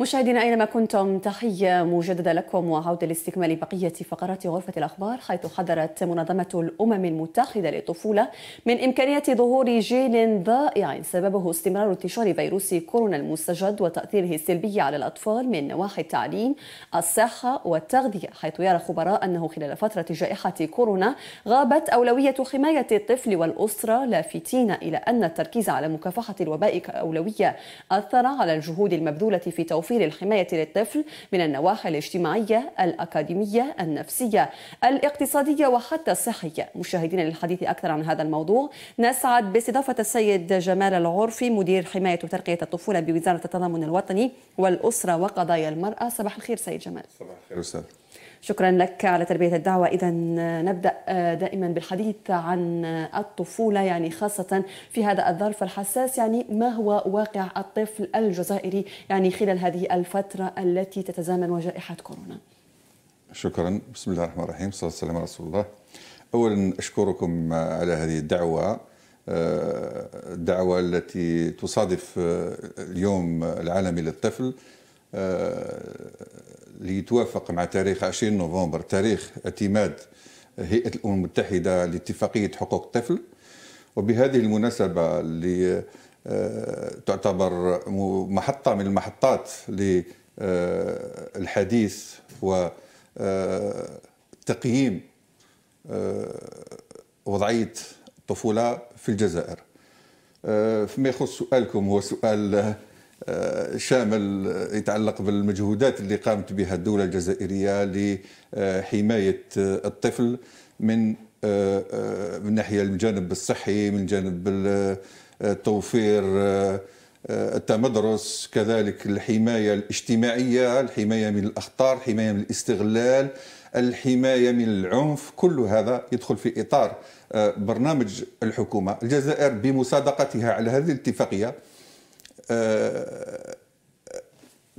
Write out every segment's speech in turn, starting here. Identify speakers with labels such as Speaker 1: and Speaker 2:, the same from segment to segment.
Speaker 1: مشاهدينا أينما كنتم تحية مجددة لكم وعودة لاستكمال بقية فقرات غرفة الأخبار حيث حذرت منظمة الأمم المتحدة للطفولة من إمكانية ظهور جيل ضائع سببه استمرار انتشار فيروس كورونا المستجد وتأثيره السلبي على الأطفال من نواحي التعليم الصحة والتغذية حيث يرى خبراء أنه خلال فترة جائحة كورونا غابت أولوية حماية الطفل والأسرة لافتين إلى أن التركيز على مكافحة الوباء كأولوية أثر على الجهود المبذولة في توفير توفير الحماية للطفل من النواحي الاجتماعية الأكاديمية النفسية الاقتصادية وحتى الصحية مشاهدين للحديث أكثر عن هذا الموضوع نسعد باستضافة السيد جمال العرفي مدير حماية وترقية الطفولة بوزارة التضامن الوطني والأسرة وقضايا المرأة صباح الخير سيد جمال صباح الخير أستاذ شكرا لك على تلبية الدعوة إذا آه، نبدأ آه، دائما بالحديث عن آه، الطفولة يعني خاصة في هذا الظرف الحساس يعني ما هو واقع الطفل الجزائري يعني خلال هذه الفترة التي تتزامن وجائحة كورونا
Speaker 2: شكرا بسم الله الرحمن الرحيم صلى الله عليه رسول الله أولا أشكركم على هذه الدعوة الدعوة التي تصادف اليوم العالمي للطفل اللي آه، يتوافق مع تاريخ 20 نوفمبر تاريخ اعتماد هيئة الأمم المتحدة لاتفاقية حقوق الطفل وبهذه المناسبة اللي آه، تعتبر محطة من المحطات للحديث آه، وتقييم وضعية الطفولة في الجزائر فيما يخص سؤالكم هو سؤال آه، شامل يتعلق بالمجهودات اللي قامت بها الدولة الجزائرية لحماية آه، الطفل من آه، من ناحية الجانب الصحي من جانب توفير التمدرس كذلك الحماية الاجتماعية الحماية من الأخطار الحماية من الاستغلال الحماية من العنف كل هذا يدخل في إطار برنامج الحكومة الجزائر بمصادقتها على هذه الاتفاقية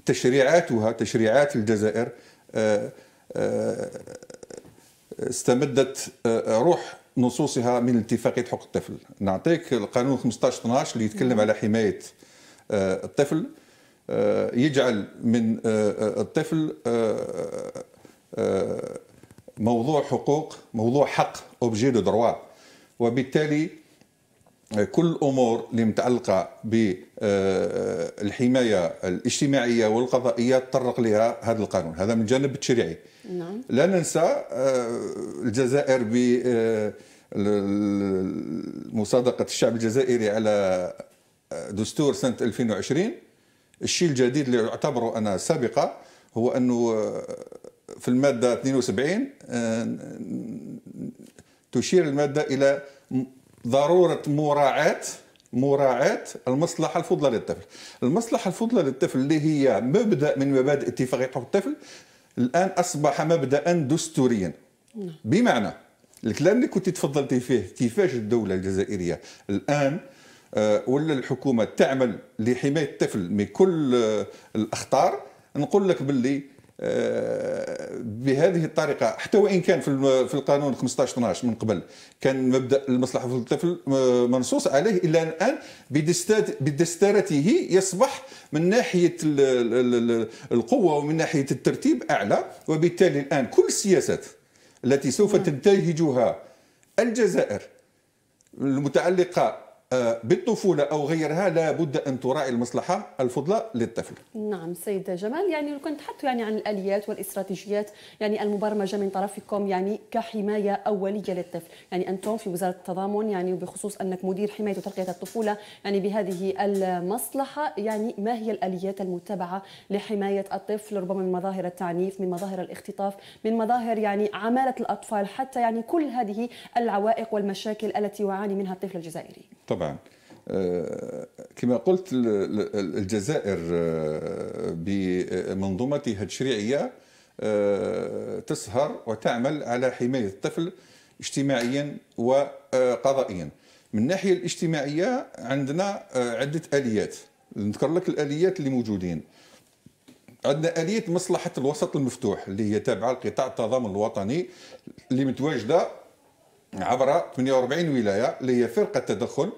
Speaker 2: تشريعاتها تشريعات الجزائر آه، آه، استمدت آه، روح نصوصها من اتفاقيه حقوق الطفل نعطيك القانون 15 12 اللي يتكلم على حمايه الطفل يجعل من الطفل موضوع حقوق موضوع حق اوبجي دو دروا وبالتالي كل الامور اللي متعلقه بالحمايه آه، الاجتماعيه والقضائيه تطرق لها هذا القانون هذا من الجانب التشريعي نعم. لا ننسى آه، الجزائر ب آه، مصادقه الشعب الجزائري على دستور سنه 2020 الشيء الجديد اللي اعتبره انا سابقه هو انه في الماده 72 تشير الماده الى ضروره مراعاه مراعاة المصلحة الفضلى للطفل المصلحة الفضلى للطفل اللي هي مبدأ من مبادئ اتفاقية حقوق الطفل الآن أصبح مبدأ دستوريا نعم. بمعنى الكلام اللي كنت تفضلتي فيه كيفاش الدولة الجزائرية الآن آه، ولا الحكومة تعمل لحماية الطفل من كل آه، الأخطار نقول لك باللي آه، بهذه الطريقه حتى وان كان في القانون 15 12 من قبل كان مبدا المصلحه في الطفل منصوص عليه الا الان بدستارته يصبح من ناحيه القوه ومن ناحيه الترتيب اعلى وبالتالي الان كل السياسات التي سوف نعم. تنتهجها الجزائر المتعلقه بالطفولة أو غيرها لا بد أن تراعي المصلحة الفضلى للطفل
Speaker 1: نعم سيد جمال يعني لو كنت حتى يعني عن الآليات والاستراتيجيات يعني المبرمجة من طرفكم يعني كحماية أولية للطفل يعني أنتم في وزارة التضامن يعني وبخصوص أنك مدير حماية وترقية الطفولة يعني بهذه المصلحة يعني ما هي الآليات المتبعة لحماية الطفل ربما من مظاهر التعنيف من مظاهر الاختطاف من مظاهر يعني عمالة الأطفال حتى يعني كل هذه العوائق والمشاكل التي يعاني منها الطفل الجزائري
Speaker 2: طبعا آه، كما قلت الجزائر آه، بمنظومتها التشريعية آه، تسهر وتعمل على حماية الطفل اجتماعيا وقضائيا من الناحية الاجتماعية عندنا عدة آليات نذكر لك الآليات اللي موجودين عندنا آلية مصلحة الوسط المفتوح اللي هي تابعة لقطاع التضامن الوطني اللي متواجدة عبر 48 ولاية اللي هي فرقة تدخل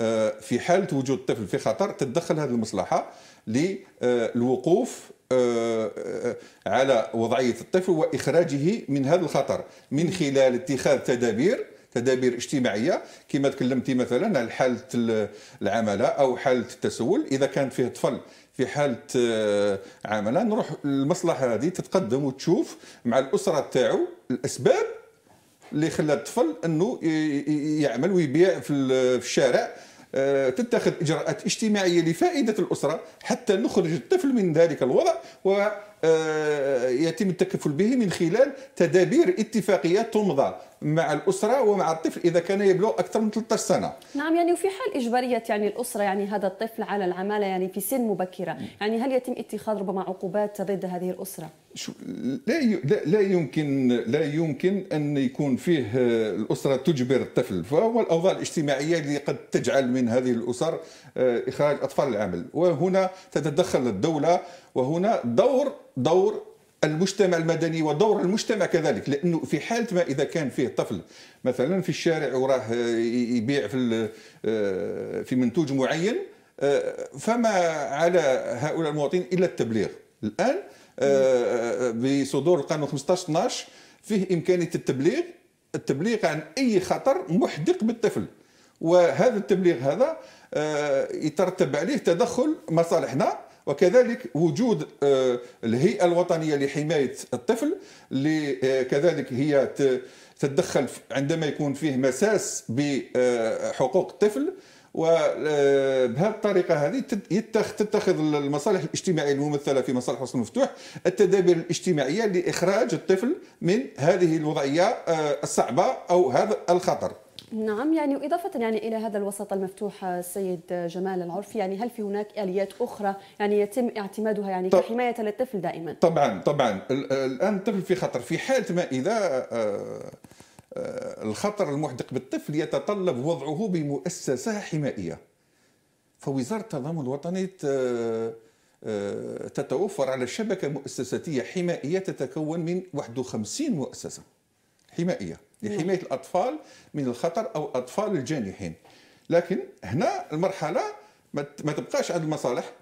Speaker 2: آه، في حاله وجود طفل في خطر تتدخل هذه المصلحه للوقوف آه، آه، على وضعيه الطفل واخراجه من هذا الخطر من خلال اتخاذ تدابير تدابير اجتماعيه كما تكلمتي مثلا على حاله العمله او حاله التسول اذا كان فيه طفل في حاله عمله نروح المصلحه هذه تتقدم وتشوف مع الاسره تاعو الاسباب اللي خلى الطفل انه يعمل ويبيع في الشارع آه، تتخذ اجراءات اجتماعيه لفائده الاسره حتى نخرج الطفل من ذلك الوضع و آه، يتم التكفل به من خلال تدابير اتفاقيه تمضى مع الاسره ومع الطفل اذا كان يبلغ اكثر من 13 سنه
Speaker 1: نعم يعني وفي حال اجباريه يعني الاسره يعني هذا الطفل على العماله يعني في سن مبكره يعني هل يتم اتخاذ ربما عقوبات ضد هذه الاسره
Speaker 2: لا لا يمكن لا يمكن ان يكون فيه آه، الاسره تجبر الطفل فهو الاوضاع الاجتماعيه اللي قد تجعل من هذه الاسر آه، اخراج اطفال العمل وهنا تتدخل الدوله وهنا دور دور المجتمع المدني ودور المجتمع كذلك لانه في حاله ما اذا كان فيه طفل مثلا في الشارع وراه آه، يبيع في آه، في منتوج معين آه، فما على هؤلاء المواطنين الا التبليغ الان بصدور القانون 15 12 فيه امكانيه التبليغ التبليغ عن اي خطر محدق بالطفل وهذا التبليغ هذا يترتب عليه تدخل مصالحنا وكذلك وجود آه، الهيئة الوطنية لحماية الطفل اللي آه، كذلك هي تتدخل عندما يكون فيه مساس بحقوق آه، الطفل وبهذه الطريقه هذه تتخذ المصالح الاجتماعيه الممثله في مصالح حسن المفتوح التدابير الاجتماعيه لاخراج الطفل من هذه الوضعيه الصعبه او هذا الخطر
Speaker 1: نعم يعني وإضافة يعني إلى هذا الوسط المفتوح آه، السيد آه، جمال العرفي يعني هل في هناك آليات أخرى يعني يتم اعتمادها يعني طب كحماية للطفل دائما
Speaker 2: طبعا طبعا الآن الطفل في خطر في حالة ما إذا آه، الخطر المحدق بالطفل يتطلب وضعه بمؤسسة حمائية فوزارة التضامن الوطني تتوفر على شبكة مؤسساتية حمائية تتكون من 51 مؤسسة حمائيه نعم. لحمايه الاطفال من الخطر او الاطفال الجانحين لكن هنا المرحله ما تبقاش عند المصالح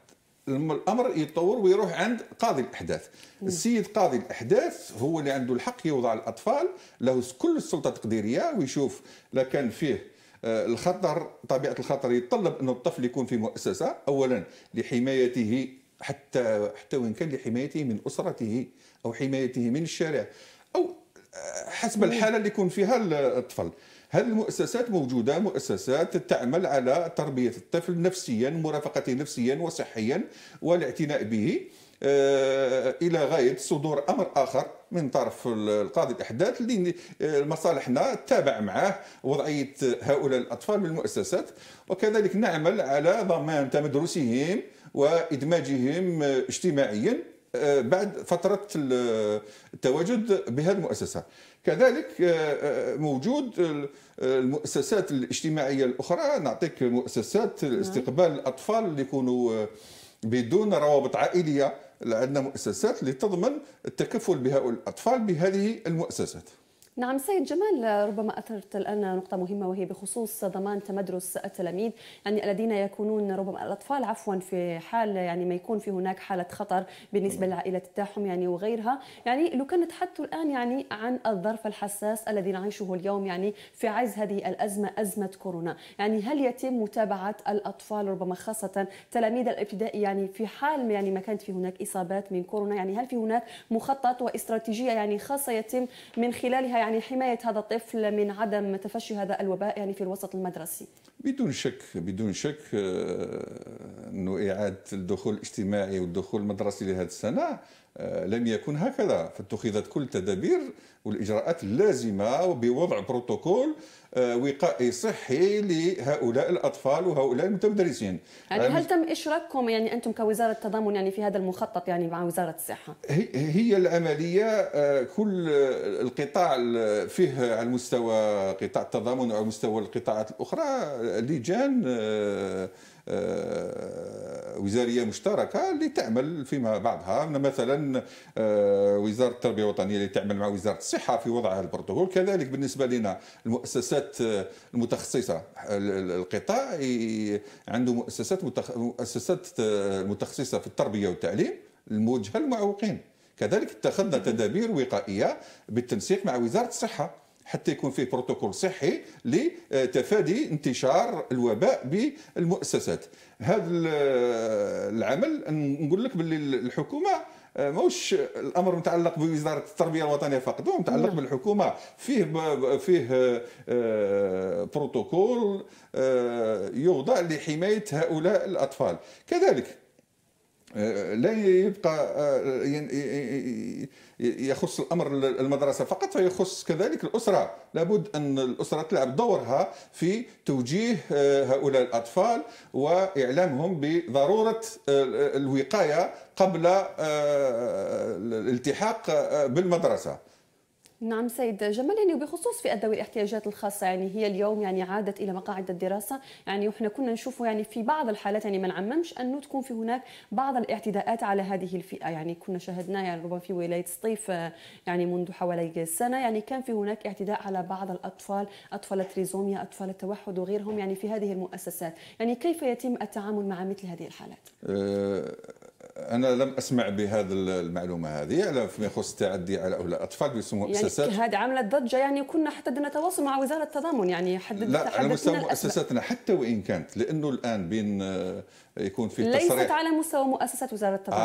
Speaker 2: الامر يتطور ويروح عند قاضي الاحداث السيد قاضي الاحداث هو اللي عنده الحق يوضع الاطفال له كل السلطه التقديريه ويشوف لكان فيه آه، الخطر طبيعه الخطر يتطلب ان الطفل يكون في مؤسسه اولا لحمايته حتى حتى وان كان لحمايته من اسرته او حمايته من الشارع او حسب الحاله اللي يكون فيها الطفل هذه المؤسسات موجوده مؤسسات تعمل على تربيه الطفل نفسيا مرافقته نفسيا وصحيا والاعتناء به آه، الى غايه صدور امر اخر من طرف القاضي الاحداث اللي آه، مصالحنا تابع معه وضعيه هؤلاء الاطفال بالمؤسسات وكذلك نعمل على ضمان تمدرسهم وادماجهم آه، اجتماعيا آه، بعد فترة التواجد بهذه المؤسسة كذلك آه، آه، موجود المؤسسات الاجتماعية الأخرى نعطيك مؤسسات نعم. استقبال الأطفال اللي يكونوا بدون روابط عائلية عندنا مؤسسات لتضمن التكفل بهؤلاء الأطفال بهذه المؤسسات
Speaker 1: نعم سيد جمال ربما أثرت الآن نقطة مهمة وهي بخصوص ضمان تمدرس التلاميذ يعني الذين يكونون ربما الأطفال عفوا في حال يعني ما يكون في هناك حالة خطر بالنسبة للعائلة نعم. تاعهم يعني وغيرها يعني لو كان نتحدث الآن يعني عن الظرف الحساس الذي نعيشه اليوم يعني في عز هذه الأزمة أزمة كورونا يعني هل يتم متابعة الأطفال ربما خاصة تلاميذ الابتدائي يعني في حال يعني ما كانت في هناك إصابات من كورونا يعني هل في هناك مخطط واستراتيجية يعني خاصة يتم من خلالها يعني حماية هذا الطفل من عدم تفشي هذا الوباء يعني في الوسط المدرسي
Speaker 2: بدون شك بدون شك آه، أنه إعادة الدخول الاجتماعي والدخول المدرسي لهذه السنة آه، لم يكن هكذا فاتخذت كل التدابير والإجراءات اللازمة بوضع بروتوكول آه، وقائي صحي لهؤلاء الأطفال وهؤلاء المتدرسين يعني, يعني هل
Speaker 1: تم إشراككم يعني أنتم كوزارة تضامن يعني في هذا المخطط يعني مع وزارة الصحة
Speaker 2: هي العملية آه، كل القطاع فيه على مستوى قطاع التضامن وعلى مستوى القطاعات الأخرى لجان آه، وزاريه مشتركه اللي تعمل فيما بعضها مثلا آه، وزاره التربيه الوطنيه اللي تعمل مع وزاره الصحه في وضعها البروتوكول كذلك بالنسبه لنا المؤسسات المتخصصه القطاع عنده مؤسسات مؤسسات آه، متخصصه في التربيه والتعليم الموجهه للمعوقين كذلك اتخذنا تدابير وقائيه بالتنسيق مع وزاره الصحه حتى يكون فيه بروتوكول صحي لتفادي انتشار الوباء بالمؤسسات هذا العمل نقول لك باللي الحكومه آه، ماهوش الامر متعلق بوزاره التربيه الوطنيه فقط هو متعلق نعم. بالحكومه فيه فيه آه، آه، بروتوكول يوضع لحمايه هؤلاء الاطفال كذلك لا يبقى آه، يخص الامر المدرسه فقط فيخص كذلك الاسره لابد ان الاسره تلعب دورها في توجيه آه، هؤلاء الاطفال واعلامهم بضروره آه، الوقايه قبل الالتحاق بالمدرسه
Speaker 1: نعم سيد جمال يعني وبخصوص في ذوي الاحتياجات الخاصة يعني هي اليوم يعني عادت إلى مقاعد الدراسة يعني وحنا كنا نشوف يعني في بعض الحالات يعني ما نعممش أنه تكون في هناك بعض الاعتداءات على هذه الفئة يعني كنا شاهدنا يعني ربما في ولاية سطيف آه، يعني منذ حوالي سنة يعني كان في هناك اعتداء على بعض الأطفال أطفال التريزوميا أطفال التوحد وغيرهم يعني في هذه المؤسسات يعني كيف يتم التعامل مع مثل هذه الحالات؟
Speaker 2: آه، انا لم اسمع بهذا المعلومه هذه على فيما يخص التعدي على اولى الاطفال بيسموها يعني هذه
Speaker 1: عملت ضجه يعني كنا حددنا تواصل مع وزاره التضامن يعني حددنا لا على مستوى
Speaker 2: مؤسساتنا حتى وان كانت لانه الان بين آه، يكون في تصريح ليست على
Speaker 1: مستوى مؤسسات وزاره التضامن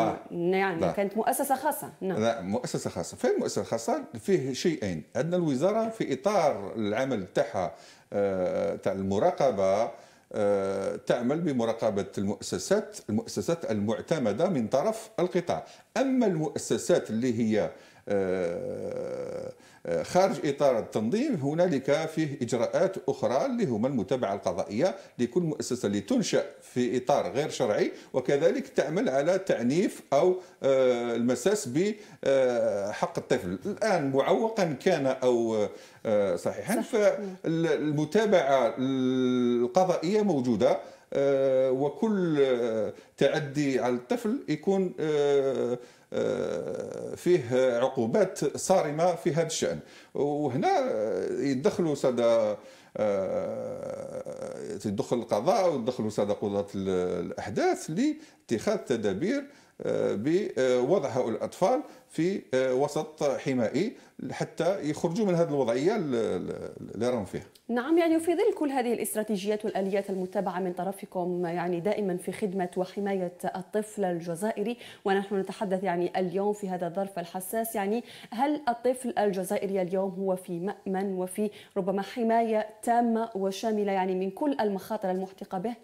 Speaker 1: آه. يعني لا. كانت مؤسسه خاصه نعم
Speaker 2: لا مؤسسه خاصه في المؤسسه الخاصه فيه شيئين عندنا الوزاره في اطار العمل تاعها آه، تاع المراقبه آه، تعمل بمراقبة المؤسسات المؤسسات المعتمدة من طرف القطاع أما المؤسسات اللي هي آه، آه، خارج اطار التنظيم هنالك فيه اجراءات اخرى اللي هما المتابعه القضائيه لكل مؤسسه اللي تنشا في اطار غير شرعي وكذلك تعمل على تعنيف او آه، المساس بحق الطفل الان معوقا كان او صحيحا فالمتابعه القضائيه موجوده آه، وكل آه، تعدي على الطفل يكون آه، فيه عقوبات صارمه في هذا الشان وهنا يدخلوا سادة تدخل القضاء وتدخلوا سادة قضاة الاحداث لاتخاذ تدابير آه، بوضع هؤلاء الاطفال في آه، وسط حمائي حتى يخرجوا من هذه الوضعيه اللي راهم فيها.
Speaker 1: نعم يعني في ظل كل هذه الاستراتيجيات والاليات المتبعه من طرفكم يعني دائما في خدمه وحمايه الطفل الجزائري ونحن نتحدث يعني اليوم في هذا الظرف الحساس يعني هل الطفل الجزائري اليوم هو في مامن وفي ربما حمايه تامه وشامله يعني من كل المخاطر المحتقه به؟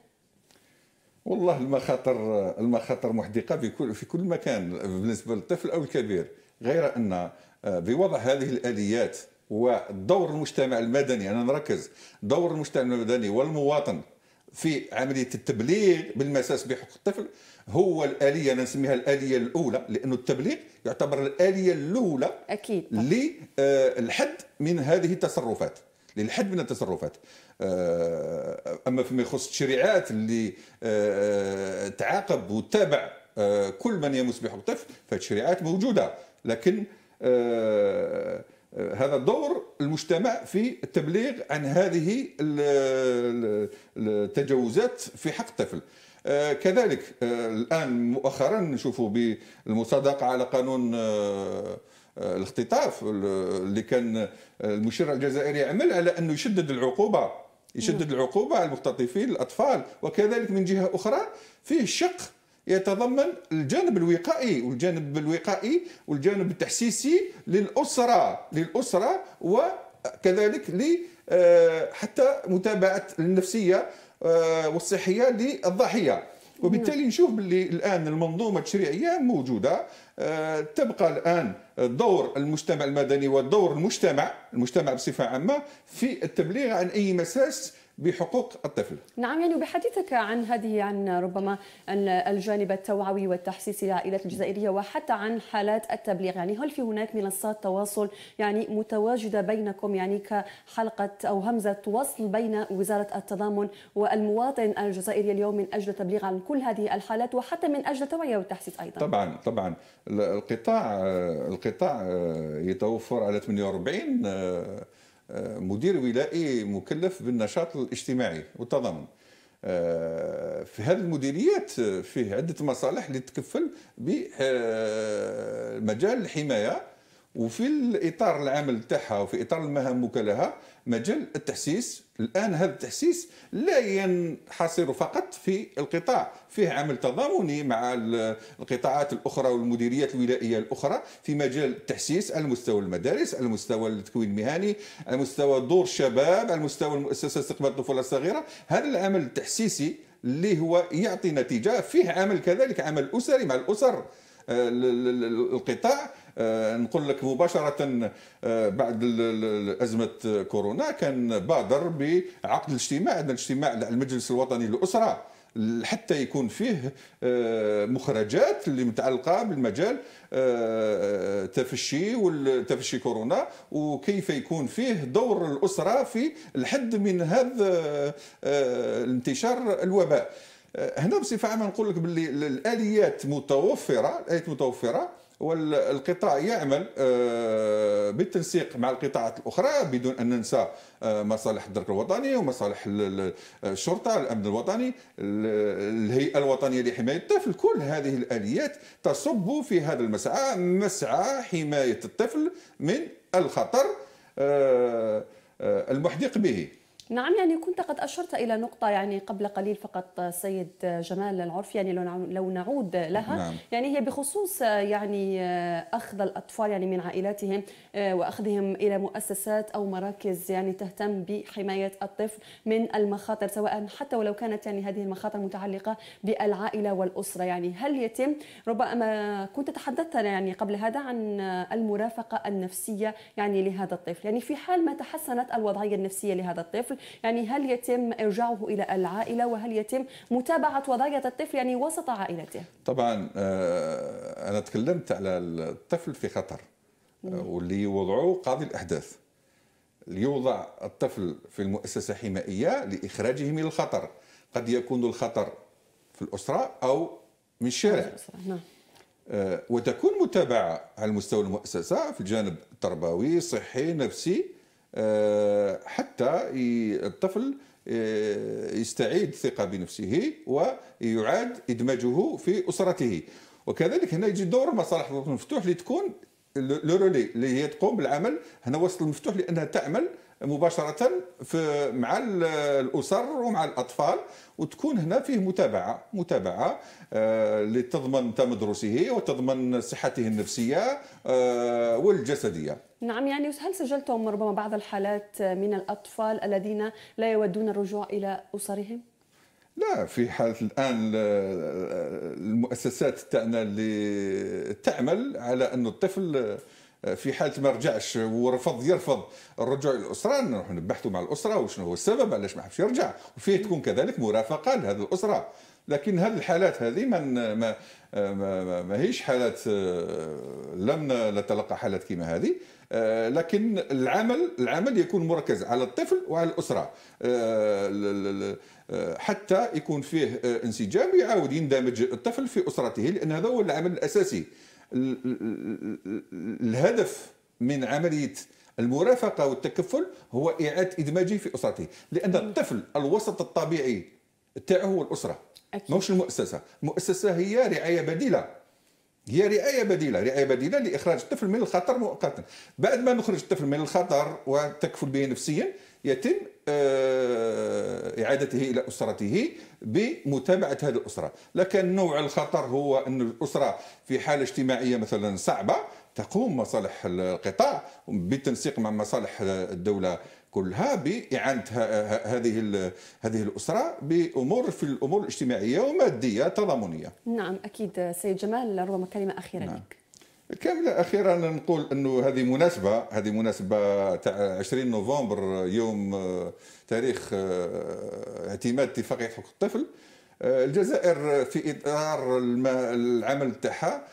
Speaker 2: والله المخاطر المخاطر محدقه في كل في كل مكان بالنسبه للطفل او الكبير غير ان آه، بوضع هذه الاليات ودور المجتمع المدني انا نركز دور المجتمع المدني والمواطن في عمليه التبليغ بالمساس بحق الطفل هو الاليه انا نسميها الاليه الاولى لانه التبليغ يعتبر الاليه الاولى اكيد للحد آه، من هذه التصرفات للحد من التصرفات آه، اما فيما يخص التشريعات اللي آه، تعاقب وتابع آه، كل من يمس بحق الطفل فالتشريعات موجوده لكن هذا دور المجتمع في التبليغ عن هذه التجاوزات في حق الطفل كذلك الان مؤخرا نشوفوا بالمصادقه على قانون آه، الاختطاف اللي كان آه، المشرع الجزائري يعمل على انه يشدد العقوبه يشدد العقوبه على المختطفين الاطفال وكذلك من جهه اخرى فيه شق يتضمن الجانب الوقائي والجانب الوقائي والجانب التحسيسي للاسره للاسره وكذلك ل آه، حتى متابعه النفسيه والصحيه للضحيه وبالتالي نشوف باللي الان المنظومه التشريعيه موجوده آه، تبقى الان دور المجتمع المدني ودور المجتمع المجتمع بصفه عامه في التبليغ عن اي مساس بحقوق الطفل
Speaker 1: نعم يعني بحديثك عن هذه عن ربما الجانب التوعوي والتحسيس للعائلات الجزائريه وحتى عن حالات التبليغ يعني هل في هناك منصات تواصل يعني متواجده بينكم يعني كحلقه او همزه وصل بين وزاره التضامن والمواطن الجزائري اليوم من اجل التبليغ عن كل هذه الحالات وحتى من اجل التوعيه والتحسيس ايضا
Speaker 2: طبعا طبعا القطاع القطاع يتوفر على 48 آه، مدير ولائي مكلف بالنشاط الاجتماعي والتضامن آه، في هذه المديريات فيه عده مصالح اللي تكفل بمجال الحمايه وفي الاطار العمل تاعها وفي اطار المهام لها مجال التحسيس الان هذا التحسيس لا ينحصر فقط في القطاع فيه عمل تضامني مع القطاعات الاخرى والمديريات الولائيه الاخرى في مجال التحسيس على مستوى المدارس على مستوى التكوين المهني على مستوى دور الشباب على مستوى المؤسسه استقبال الطفوله الصغيره هذا العمل التحسيسي اللي هو يعطي نتيجه فيه عمل كذلك عمل اسري مع الاسر آه، القطاع آه، نقول لك مباشره آه، بعد ازمه كورونا كان بادر بعقد الاجتماع الاجتماع المجلس الوطني للاسره حتى يكون فيه آه، مخرجات اللي متعلقه بالمجال تفشي والتفشي كورونا وكيف يكون فيه دور الاسره في الحد من هذا الانتشار الوباء هنا بصفه عامه نقول لك باللي الاليات متوفره الاليات متوفره والقطاع يعمل آه، بالتنسيق مع القطاعات الاخرى بدون ان ننسى آه، مصالح الدرك الوطني ومصالح الشرطه الامن الوطني الهيئه الوطنيه لحمايه الطفل كل هذه الاليات تصب في هذا المسعى مسعى حمايه الطفل من الخطر آه، المحدق به
Speaker 1: نعم يعني كنت قد أشرت إلى نقطة يعني قبل قليل فقط سيد جمال العرف يعني لو نعود لها نعم. يعني هي بخصوص يعني أخذ الأطفال يعني من عائلاتهم آه، وأخذهم إلى مؤسسات أو مراكز يعني تهتم بحماية الطفل من المخاطر سواء حتى ولو كانت يعني هذه المخاطر متعلقة بالعائلة والأسرة يعني هل يتم ربما كنت تحدثت يعني قبل هذا عن المرافقة النفسية يعني لهذا الطفل يعني في حال ما تحسنت الوضعية النفسية لهذا الطفل يعني هل يتم إرجاعه إلى العائلة وهل يتم متابعة وضعية الطفل يعني وسط عائلته
Speaker 2: طبعا آه، أنا تكلمت على الطفل في خطر آه، واللي وضعوا قاضي الأحداث ليوضع الطفل في المؤسسة حمائية لإخراجه من الخطر قد يكون الخطر في الأسرة أو من الشارع نعم. آه، وتكون متابعة على مستوى المؤسسة في الجانب التربوي الصحي نفسي آه، حتى الطفل آه، يستعيد الثقة بنفسه ويعاد إدماجه في أسرته وكذلك هنا يجي دور مصالح المفتوح لتكون لو رولي اللي هي تقوم بالعمل هنا وسط المفتوح لأنها تعمل مباشره في مع الاسر ومع الاطفال وتكون هنا فيه متابعه متابعه آه، لتضمن تمدرسه وتضمن صحته النفسيه آه، والجسديه
Speaker 1: نعم يعني هل سجلتم ربما بعض الحالات من الاطفال الذين لا يودون الرجوع الى اسرهم
Speaker 2: لا في حالة الآن آه، المؤسسات تاعنا اللي تعمل على أن الطفل في حاله ما رجعش ورفض يرفض الرجوع للاسره نروح نبحثوا مع الاسره وشنو هو السبب علاش ما حبش يرجع وفيه تكون كذلك مرافقه لهذه الاسره لكن هذه الحالات هذه ما ما ما, ما هيش حالات آه، لم نتلقى حالات كما هذه آه، لكن العمل العمل يكون مركز على الطفل وعلى الاسره آه، حتى يكون فيه انسجام يعاود يندمج الطفل في اسرته لان هذا هو العمل الاساسي الهدف من عمليه المرافقه والتكفل هو اعاده ادماجه في اسرته لان الطفل الوسط الطبيعي تاعه هو الاسره ماهوش المؤسسه المؤسسه هي رعايه بديله هي رعايه بديله رعايه بديله لاخراج الطفل من الخطر مؤقتا بعد ما نخرج الطفل من الخطر وتكفل به نفسيا يتم آه، إعادته إلى أسرته بمتابعة هذه الأسرة لكن نوع الخطر هو أن الأسرة في حالة اجتماعية مثلا صعبة تقوم مصالح القطاع بالتنسيق مع مصالح الدولة كلها بإعانة هذه هذه الأسرة بأمور في الأمور الاجتماعية ومادية تضامنية
Speaker 1: نعم أكيد سيد جمال ربما كلمة أخيرة نعم. لك
Speaker 2: كامله اخيرا نقول انه هذه مناسبه هذه مناسبه تاع 20 نوفمبر يوم آه، تاريخ آه، اعتماد اتفاقيه حقوق الطفل آه، الجزائر في اطار العمل تاعها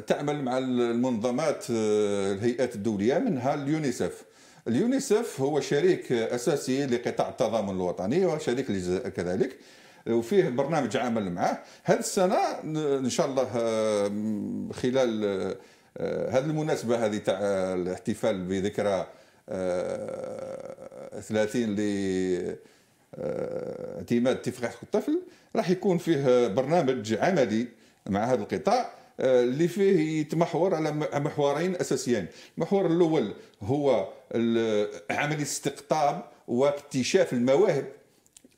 Speaker 2: تعمل مع المنظمات الهيئات الدوليه منها اليونيسف اليونيسف هو شريك اساسي لقطاع التضامن الوطني وشريك للجزائر كذلك وفيه برنامج عمل معاه هذه السنه ان شاء الله آه، خلال آه، آه، هذه المناسبه هذه تاع الاحتفال بذكرى 30 ل اعتماد اتفاقية حقوق الطفل راح يكون فيه برنامج عملي مع هذا القطاع اللي فيه يتمحور على محورين اساسيين المحور الاول هو عمليه استقطاب واكتشاف المواهب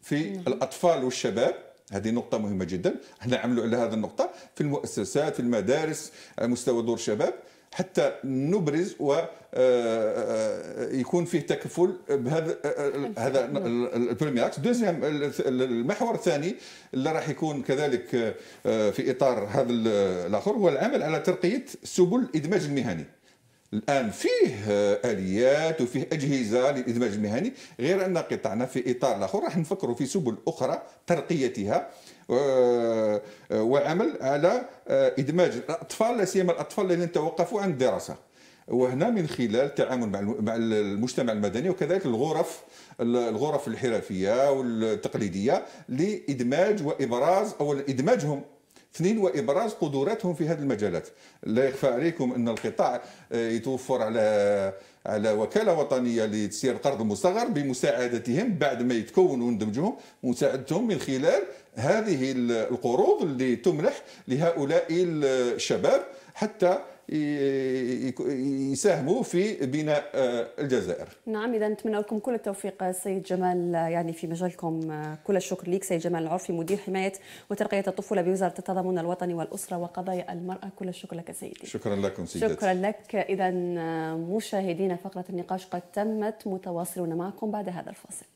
Speaker 2: في الاطفال والشباب هذه نقطة مهمة جدا، احنا عملوا على هذه النقطة في المؤسسات، في المدارس، على مستوى دور الشباب، حتى نبرز و آه، آه، آه، يكون فيه تكفل بهذا هذا البريمير اكس دوزيام المحور الثاني اللي راح يكون كذلك في اطار هذا الاخر هو العمل على ترقيه سبل الادماج المهني الان فيه آه، اليات وفيه اجهزه للادماج المهني غير ان قطاعنا في اطار اخر راح نفكروا في سبل اخرى ترقيتها آه، آه، وعمل على ادماج الاطفال لا سيما الاطفال الذين توقفوا عن الدراسه وهنا من خلال التعامل مع المجتمع المدني وكذلك الغرف الغرف الحرفيه والتقليديه لادماج وابراز اولا ادماجهم اثنين وابراز قدراتهم في هذه المجالات لا يخفى عليكم ان القطاع آه، يتوفر على على وكاله وطنيه لتسيير القرض المصغر بمساعدتهم بعد ما يتكونوا وندمجهم مساعدتهم من خلال هذه القروض اللي تمنح لهؤلاء الشباب حتى يساهموا في بناء آه، الجزائر
Speaker 1: نعم اذا نتمنى لكم كل التوفيق آه، سيد جمال آه، يعني في مجالكم كل الشكر لك سيد جمال العرفي مدير حمايه وترقيه الطفوله بوزاره التضامن الوطني والاسره وقضايا المراه كل الشكر لك سيدي
Speaker 2: شكرا لكم سيدتي شكرا
Speaker 1: لك اذا مشاهدينا فقره النقاش قد تمت متواصلون معكم بعد هذا الفاصل